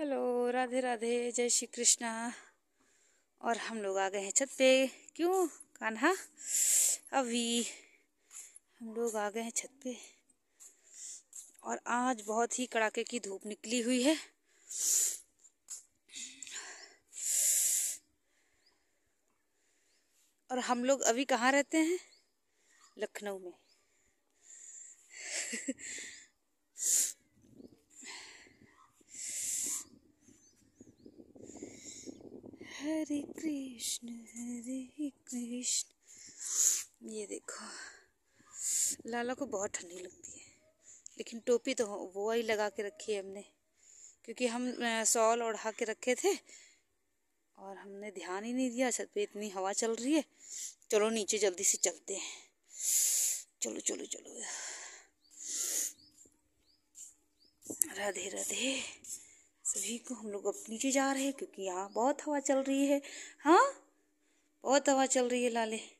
hello Radhe Radhe जय श्री कृष्णा और हम लोग आ गए हैं छत पे क्यों कान्हा अभी हम लोग आ गए हैं छत पे और आज बहुत ही कड़ाके की धूप निकली हुई है और हम लोग अभी कहाँ रहते हैं लखनऊ में हरे कृष्ण हरे कृष्ण ये देखो लाला को बहुत ठंडी लगती है लेकिन टोपी तो वो ही लगा के रखी है हमने क्योंकि हम सॉल ओढ़ा के रखे थे और हमने ध्यान ही नहीं दिया छत पे इतनी हवा चल रही है चलो नीचे जल्दी से चलते हैं चलो चलो चलो राधे राधे सभी को हम लोग अब नीचे जा रहे हैं क्योंकि यहाँ बहुत हवा चल रही है हाँ बहुत हवा चल रही है लाले